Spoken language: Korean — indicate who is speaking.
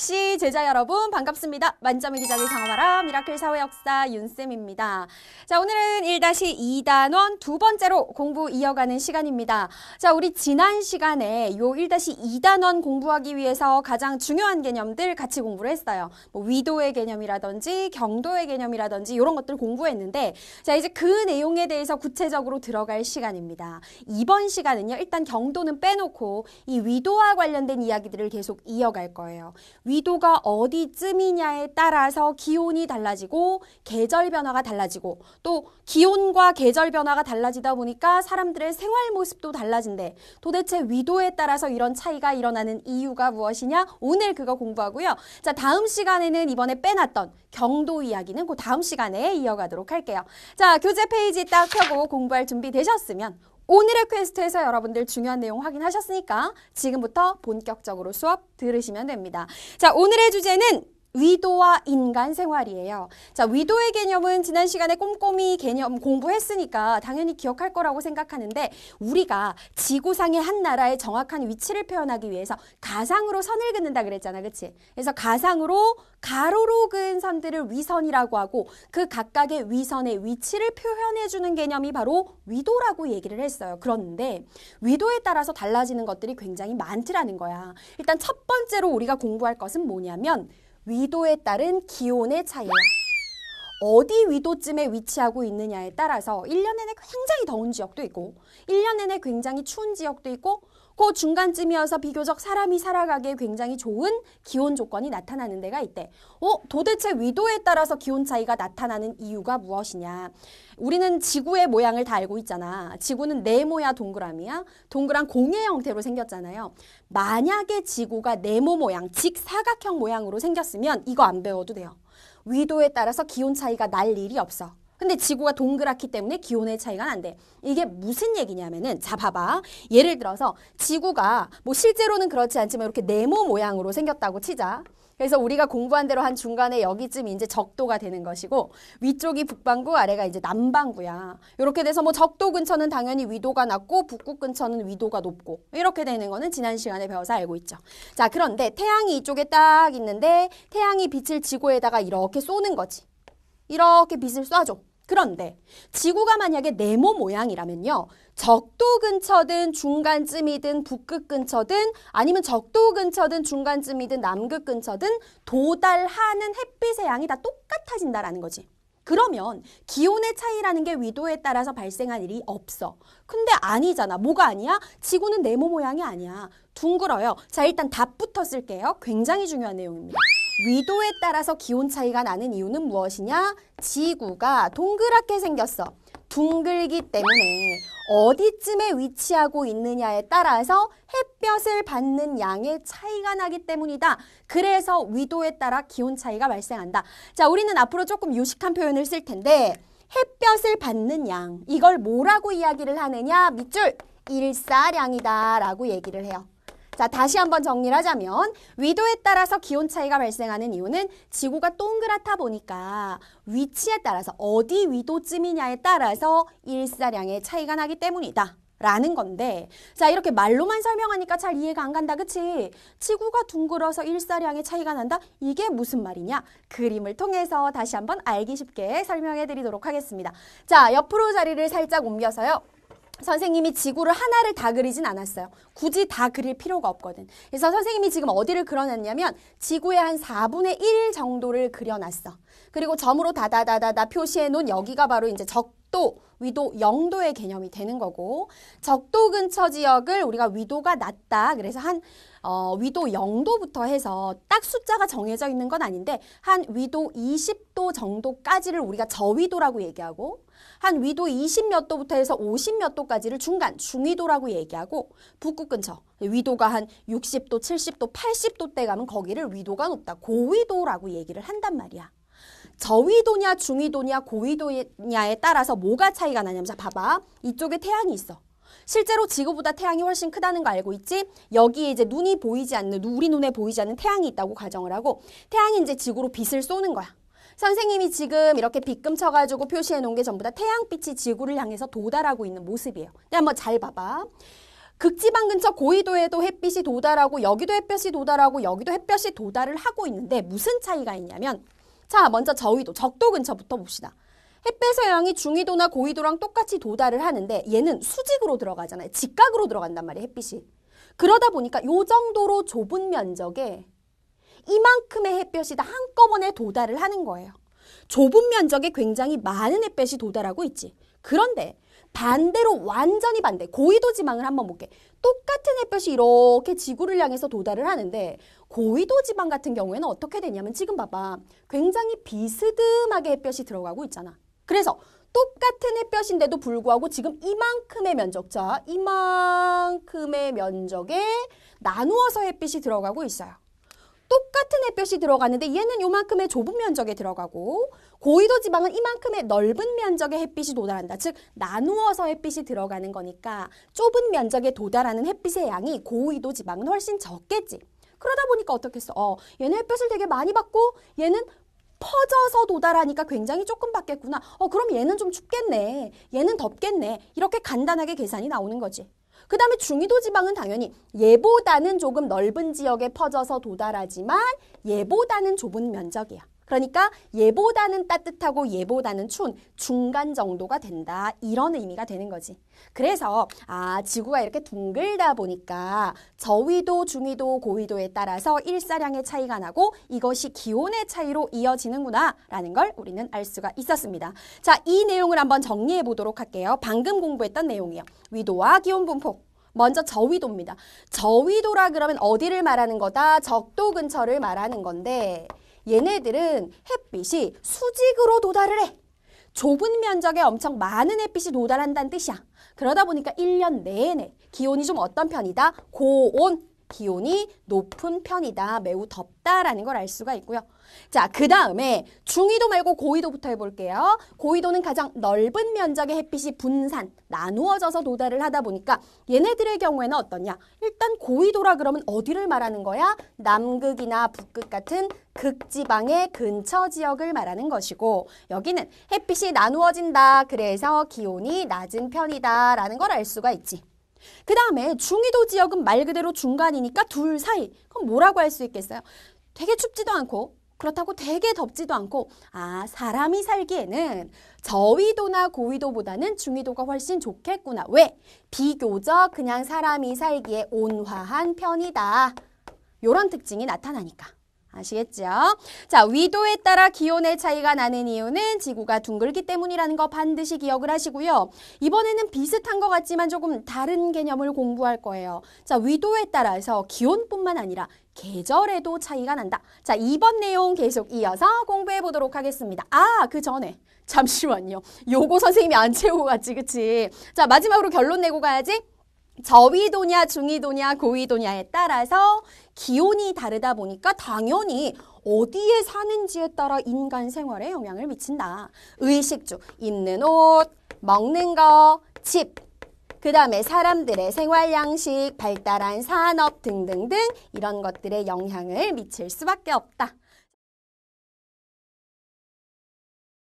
Speaker 1: 역시 제자 여러분 반갑습니다. 만점의 기작을 경험하라 미라클 사회 역사 윤쌤입니다. 자 오늘은 1-2단원 두 번째로 공부 이어가는 시간입니다. 자 우리 지난 시간에 요 1-2단원 공부하기 위해서 가장 중요한 개념들 같이 공부를 했어요. 뭐 위도의 개념이라든지 경도의 개념이라든지 이런 것들 공부했는데 자 이제 그 내용에 대해서 구체적으로 들어갈 시간입니다. 이번 시간은요 일단 경도는 빼놓고 이 위도와 관련된 이야기들을 계속 이어갈 거예요. 위도가 어디쯤이냐에 따라서 기온이 달라지고 계절 변화가 달라지고 또 기온과 계절 변화가 달라지다 보니까 사람들의 생활 모습도 달라진데 도대체 위도에 따라서 이런 차이가 일어나는 이유가 무엇이냐 오늘 그거 공부하고요. 자 다음 시간에는 이번에 빼놨던 경도 이야기는 그 다음 시간에 이어가도록 할게요. 자 교재 페이지 딱 펴고 공부할 준비 되셨으면 오늘의 퀘스트에서 여러분들 중요한 내용 확인하셨으니까 지금부터 본격적으로 수업 들으시면 됩니다. 자, 오늘의 주제는 위도와 인간 생활이에요. 자, 위도의 개념은 지난 시간에 꼼꼼히 개념 공부했으니까 당연히 기억할 거라고 생각하는데 우리가 지구상의 한 나라의 정확한 위치를 표현하기 위해서 가상으로 선을 긋는다 그랬잖아. 그치? 그래서 가상으로 가로로 그은 선들을 위선이라고 하고 그 각각의 위선의 위치를 표현해주는 개념이 바로 위도라고 얘기를 했어요. 그런데 위도에 따라서 달라지는 것들이 굉장히 많더라는 거야. 일단 첫 번째로 우리가 공부할 것은 뭐냐면 위도에 따른 기온의 차이야. 어디 위도쯤에 위치하고 있느냐에 따라서 1년 내내 굉장히 더운 지역도 있고 1년 내내 굉장히 추운 지역도 있고 그 중간쯤이어서 비교적 사람이 살아가기에 굉장히 좋은 기온 조건이 나타나는 데가 있대. 어, 도대체 위도에 따라서 기온 차이가 나타나는 이유가 무엇이냐? 우리는 지구의 모양을 다 알고 있잖아. 지구는 네모야 동그라미야. 동그란 공의 형태로 생겼잖아요. 만약에 지구가 네모 모양, 직사각형 모양으로 생겼으면 이거 안 배워도 돼요. 위도에 따라서 기온 차이가 날 일이 없어. 근데 지구가 동그랗기 때문에 기온의 차이가 난대. 이게 무슨 얘기냐면은 자 봐봐. 예를 들어서 지구가 뭐 실제로는 그렇지 않지만 이렇게 네모 모양으로 생겼다고 치자. 그래서 우리가 공부한 대로 한 중간에 여기쯤이 제 적도가 되는 것이고 위쪽이 북반구 아래가 이제 남반구야. 이렇게 돼서 뭐 적도 근처는 당연히 위도가 낮고 북극 근처는 위도가 높고 이렇게 되는 거는 지난 시간에 배워서 알고 있죠. 자 그런데 태양이 이쪽에 딱 있는데 태양이 빛을 지구에다가 이렇게 쏘는 거지. 이렇게 빛을 쏴줘. 그런데 지구가 만약에 네모 모양이라면요. 적도 근처든 중간쯤이든 북극 근처든 아니면 적도 근처든 중간쯤이든 남극 근처든 도달하는 햇빛의 양이 다 똑같아진다라는 거지. 그러면 기온의 차이라는 게 위도에 따라서 발생한 일이 없어. 근데 아니잖아. 뭐가 아니야? 지구는 네모 모양이 아니야. 둥글어요. 자, 일단 답부터 쓸게요. 굉장히 중요한 내용입니다. 위도에 따라서 기온 차이가 나는 이유는 무엇이냐? 지구가 동그랗게 생겼어. 둥글기 때문에 어디쯤에 위치하고 있느냐에 따라서 햇볕을 받는 양의 차이가 나기 때문이다. 그래서 위도에 따라 기온 차이가 발생한다. 자, 우리는 앞으로 조금 유식한 표현을 쓸 텐데 햇볕을 받는 양, 이걸 뭐라고 이야기를 하느냐? 밑줄, 일사량이다 라고 얘기를 해요. 자, 다시 한번 정리를 하자면 위도에 따라서 기온 차이가 발생하는 이유는 지구가 동그랗다 보니까 위치에 따라서 어디 위도쯤이냐에 따라서 일사량의 차이가 나기 때문이다. 라는 건데 자 이렇게 말로만 설명하니까 잘 이해가 안 간다 그치? 지구가 둥글어서 일사량의 차이가 난다? 이게 무슨 말이냐? 그림을 통해서 다시 한번 알기 쉽게 설명해 드리도록 하겠습니다. 자 옆으로 자리를 살짝 옮겨서요. 선생님이 지구를 하나를 다 그리진 않았어요. 굳이 다 그릴 필요가 없거든. 그래서 선생님이 지금 어디를 그려놨냐면 지구의 한 4분의 1 정도를 그려놨어. 그리고 점으로 다다다다다 표시해 놓은 여기가 바로 이제 적도, 위도, 영도의 개념이 되는 거고 적도 근처 지역을 우리가 위도가 낮다. 그래서 한 어, 위도 영도부터 해서 딱 숫자가 정해져 있는 건 아닌데 한 위도 20도 정도까지를 우리가 저위도라고 얘기하고 한 위도 20몇 도부터 해서 50몇 도까지를 중간, 중위도라고 얘기하고 북극 근처, 위도가 한 60도, 70도, 80도 때 가면 거기를 위도가 높다, 고위도라고 얘기를 한단 말이야. 저위도냐 중위도냐 고위도냐에 따라서 뭐가 차이가 나냐면 자 봐봐 이쪽에 태양이 있어 실제로 지구보다 태양이 훨씬 크다는 거 알고 있지? 여기에 이제 눈이 보이지 않는 우리 눈에 보이지 않는 태양이 있다고 가정을 하고 태양이 이제 지구로 빛을 쏘는 거야 선생님이 지금 이렇게 빗금 쳐가지고 표시해 놓은 게 전부 다 태양빛이 지구를 향해서 도달하고 있는 모습이에요. 한번 잘 봐봐. 극지방 근처 고위도에도 햇빛이 도달하고 여기도 햇볕이 도달하고 여기도 햇볕이 도달을 하고 있는데 무슨 차이가 있냐면 자 먼저 저위도 적도 근처부터 봅시다. 햇볕의 양이 중위도나 고위도랑 똑같이 도달을 하는데 얘는 수직으로 들어가잖아요. 직각으로 들어간단 말이에요. 햇빛이. 그러다 보니까 요 정도로 좁은 면적에 이만큼의 햇볕이 다 한꺼번에 도달을 하는 거예요. 좁은 면적에 굉장히 많은 햇볕이 도달하고 있지. 그런데 반대로 완전히 반대 고위도 지방을 한번 볼게 똑같은 햇볕이 이렇게 지구를 향해서 도달을 하는데 고위도 지방 같은 경우에는 어떻게 되냐면 지금 봐봐 굉장히 비스듬하게 햇볕이 들어가고 있잖아 그래서 똑같은 햇볕인데도 불구하고 지금 이만큼의 면적 자 이만큼의 면적에 나누어서 햇빛이 들어가고 있어요 똑같은 햇볕이 들어가는데 얘는 요만큼의 좁은 면적에 들어가고 고위도 지방은 이만큼의 넓은 면적에 햇빛이 도달한다. 즉 나누어서 햇빛이 들어가는 거니까 좁은 면적에 도달하는 햇빛의 양이 고위도 지방은 훨씬 적겠지. 그러다 보니까 어떻겠어. 어, 얘는 햇볕을 되게 많이 받고 얘는 퍼져서 도달하니까 굉장히 조금 받겠구나. 어, 그럼 얘는 좀 춥겠네. 얘는 덥겠네. 이렇게 간단하게 계산이 나오는 거지. 그 다음에 중위도 지방은 당연히 얘보다는 조금 넓은 지역에 퍼져서 도달하지만 얘보다는 좁은 면적이야. 그러니까 얘보다는 따뜻하고 얘보다는 추운 중간 정도가 된다. 이런 의미가 되는 거지. 그래서 아 지구가 이렇게 둥글다 보니까 저위도 중위도 고위도에 따라서 일사량의 차이가 나고 이것이 기온의 차이로 이어지는구나 라는 걸 우리는 알 수가 있었습니다. 자, 이 내용을 한번 정리해 보도록 할게요. 방금 공부했던 내용이요. 위도와 기온 분포. 먼저 저위도입니다. 저위도라 그러면 어디를 말하는 거다? 적도 근처를 말하는 건데 얘네들은 햇빛이 수직으로 도달을 해. 좁은 면적에 엄청 많은 햇빛이 도달한다는 뜻이야. 그러다 보니까 1년 내내 기온이 좀 어떤 편이다? 고온, 기온이 높은 편이다. 매우 덥다라는 걸 알 수가 있고요. 자, 그 다음에 중위도 말고 고위도부터 해볼게요. 고위도는 가장 넓은 면적의 햇빛이 분산, 나누어져서 도달을 하다 보니까 얘네들의 경우에는 어떠냐? 일단 고위도라 그러면 어디를 말하는 거야? 남극이나 북극 같은 극지방의 근처 지역을 말하는 것이고 여기는 햇빛이 나누어진다. 그래서 기온이 낮은 편이다라는 걸 알 수가 있지. 그 다음에 중위도 지역은 말 그대로 중간이니까 둘 사이. 그럼 뭐라고 할 수 있겠어요? 되게 춥지도 않고 그렇다고 되게 덥지도 않고 아 사람이 살기에는 저위도나 고위도보다는 중위도가 훨씬 좋겠구나. 왜? 비교적 그냥 사람이 살기에 온화한 편이다. 요런 특징이 나타나니까. 아시겠죠? 자, 위도에 따라 기온의 차이가 나는 이유는 지구가 둥글기 때문이라는 거 반드시 기억을 하시고요. 이번에는 비슷한 것 같지만 조금 다른 개념을 공부할 거예요. 자, 위도에 따라서 기온뿐만 아니라 계절에도 차이가 난다. 자, 이번 내용 계속 이어서 공부해 보도록 하겠습니다. 아, 그 전에 잠시만요. 요거 선생님이 안 채우고 갔지, 그치? 자, 마지막으로 결론 내고 가야지. 저위도냐 중위도냐 고위도냐에 따라서 기온이 다르다 보니까 당연히 어디에 사는지에 따라 인간 생활에 영향을 미친다. 의식주, 입는 옷, 먹는 거, 집, 그 다음에 사람들의 생활 양식, 발달한 산업 등등등 이런 것들에 영향을 미칠 수밖에 없다.